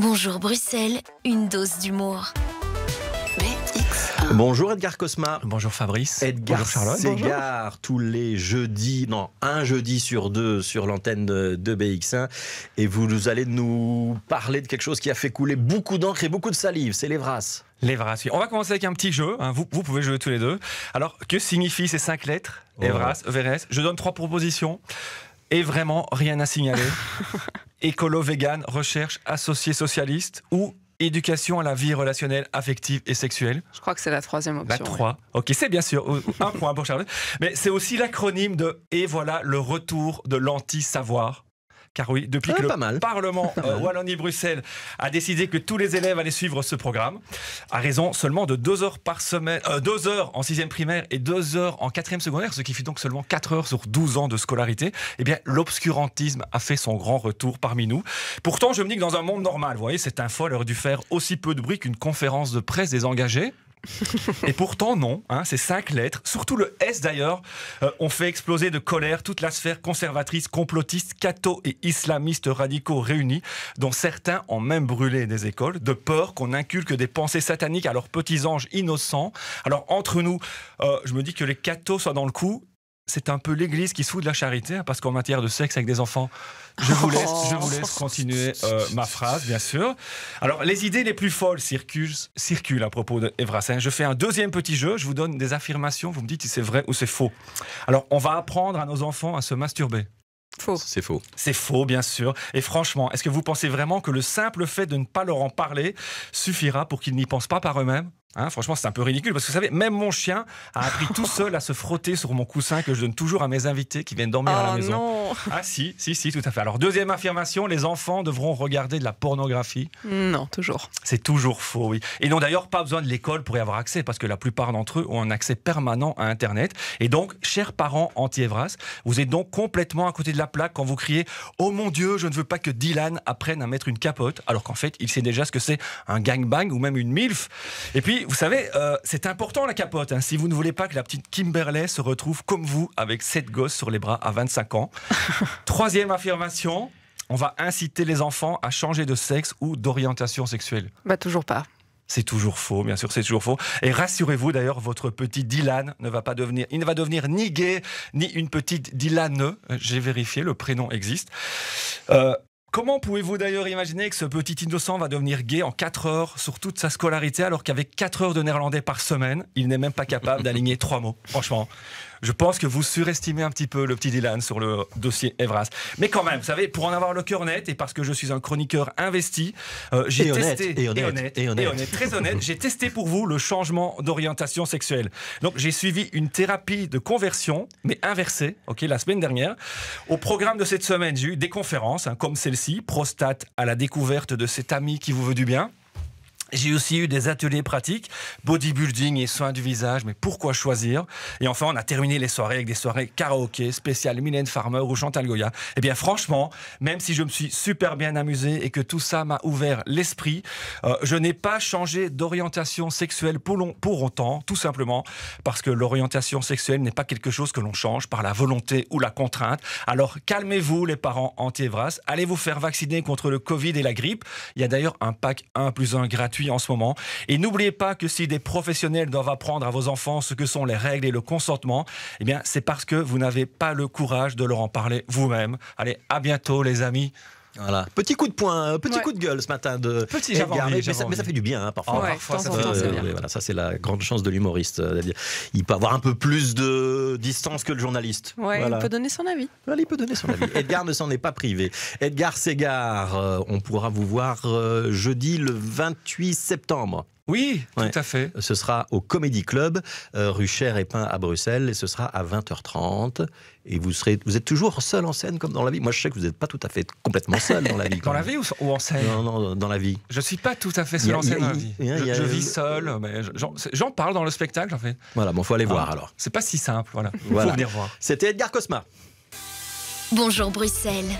Bonjour Bruxelles, une dose d'humour. Bonjour Edgar Cosma. Bonjour Fabrice. Edgar Bonjour Charlotte. Edgar tous les jeudis, non, un jeudi sur deux sur l'antenne de, BX1. Et vous, allez nous parler de quelque chose qui a fait couler beaucoup d'encre et beaucoup de salive, c'est les Vras. oui. On va commencer avec un petit jeu, hein. vous, pouvez jouer tous les deux. Alors, que signifient ces cinq lettres Evras, oh. Je donne trois propositions. Et vraiment, rien à signaler. écolo-vegan, recherche associée socialiste ou éducation à la vie relationnelle, affective et sexuelle Je crois que c'est la troisième option. La 3. Ok, c'est bien sûr un point pour Charlotte. Mais c'est aussi l'acronyme de Et voilà le retour de l'anti-savoir car oui, depuis ah, que le Parlement euh, Wallonie-Bruxelles a décidé que tous les élèves allaient suivre ce programme, à raison seulement de deux heures par semaine, euh, deux heures en sixième primaire et deux heures en quatrième secondaire, ce qui fait donc seulement 4 heures sur 12 ans de scolarité, eh bien l'obscurantisme a fait son grand retour parmi nous. Pourtant, je me dis que dans un monde normal, vous voyez, c'est un folle aurait dû faire aussi peu de bruit qu'une conférence de presse des engagés. Et pourtant, non, hein, ces cinq lettres, surtout le S d'ailleurs, euh, ont fait exploser de colère toute la sphère conservatrice, complotiste, catho et islamiste radicaux réunis, dont certains ont même brûlé des écoles, de peur qu'on inculque des pensées sataniques à leurs petits anges innocents. Alors, entre nous, euh, je me dis que les cathos soient dans le coup, c'est un peu l'Église qui se fout de la charité, hein, parce qu'en matière de sexe avec des enfants, je vous laisse, je vous laisse continuer euh, ma phrase, bien sûr. Alors, les idées les plus folles circulent, à propos de Je fais un deuxième petit jeu, je vous donne des affirmations, vous me dites si c'est vrai ou c'est faux. Alors, on va apprendre à nos enfants à se masturber. Faux. C'est faux. C'est faux, bien sûr. Et franchement, est-ce que vous pensez vraiment que le simple fait de ne pas leur en parler suffira pour qu'ils n'y pensent pas par eux-mêmes Hein, franchement, c'est un peu ridicule parce que vous savez, même mon chien a appris tout seul à se frotter sur mon coussin que je donne toujours à mes invités qui viennent dormir à la oh maison. Ah si, si, si, tout à fait. Alors deuxième affirmation, les enfants devront regarder de la pornographie. Non, toujours. C'est toujours faux, oui. Et non d'ailleurs pas besoin de l'école pour y avoir accès, parce que la plupart d'entre eux ont un accès permanent à Internet. Et donc, chers parents anti-Evras, vous êtes donc complètement à côté de la plaque quand vous criez « Oh mon Dieu, je ne veux pas que Dylan apprenne à mettre une capote », alors qu'en fait, il sait déjà ce que c'est un gangbang ou même une MILF. Et puis, vous savez, euh, c'est important la capote. Hein. si vous ne voulez pas que la petite Kimberley se retrouve comme vous avec sept gosses sur les bras à 25 ans, Troisième affirmation, on va inciter les enfants à changer de sexe ou d'orientation sexuelle. Bah toujours pas. C'est toujours faux, bien sûr, c'est toujours faux. Et rassurez-vous d'ailleurs, votre petit Dylan ne va pas devenir, il ne va devenir ni gay, ni une petite Dylan. J'ai vérifié, le prénom existe. Euh, comment pouvez-vous d'ailleurs imaginer que ce petit innocent va devenir gay en 4 heures sur toute sa scolarité alors qu'avec 4 heures de néerlandais par semaine, il n'est même pas capable d'aligner 3 mots Franchement, je pense que vous surestimez un petit peu le petit Dylan sur le dossier Evras. Mais quand même, vous savez, pour en avoir le cœur net et parce que je suis un chroniqueur investi, euh, j'ai testé et très honnête, j'ai testé pour vous le changement d'orientation sexuelle. Donc j'ai suivi une thérapie de conversion, mais inversée, ok, la semaine dernière. Au programme de cette semaine, j'ai eu des conférences hein, comme celle-ci, prostate à la découverte de cet ami qui vous veut du bien. J'ai aussi eu des ateliers pratiques, bodybuilding et soins du visage, mais pourquoi choisir Et enfin, on a terminé les soirées avec des soirées karaoké spéciales Mylène Farmer ou Chantal Goya. Eh bien, franchement, même si je me suis super bien amusé et que tout ça m'a ouvert l'esprit, euh, je n'ai pas changé d'orientation sexuelle pour, long, pour autant, tout simplement parce que l'orientation sexuelle n'est pas quelque chose que l'on change par la volonté ou la contrainte. Alors, calmez-vous, les parents anti-Evras, allez vous faire vacciner contre le Covid et la grippe. Il y a d'ailleurs un pack 1 plus 1 gratuit en ce moment. Et n'oubliez pas que si des professionnels doivent apprendre à vos enfants ce que sont les règles et le consentement, eh bien, c'est parce que vous n'avez pas le courage de leur en parler vous-même. Allez, à bientôt, les amis. Voilà. Petit coup de poing, euh, petit coup de gueule ce matin de petit, Edgar, mais, ça, fait du bien hein, parfois. ça, ça c'est la grande chance de l'humoriste. Euh, il peut avoir un peu plus de distance que le journaliste. Il peut donner son avis. il peut donner son avis. Edgar ne s'en est pas privé. Edgar Segar, euh, on pourra vous voir jeudi le 28 septembre. Oui, tout à fait. Ce sera au Comedy Club, euh, rue Cher et Pin à Bruxelles, et ce sera à 20h30. Et vous, serez, vous êtes toujours seul en scène comme dans la vie. Moi, je sais que vous n'êtes pas tout à fait complètement seul dans la vie. dans la vie ou, en scène Non, non, dans la vie. Je ne suis pas tout à fait seul en scène. je, vis seul, mais j'en parle dans le spectacle, en fait. Voilà, bon, faut aller ah. voir alors. C'est pas si simple, voilà. voilà. Faut venir voir. C'était Edgar Cosma. Bonjour Bruxelles.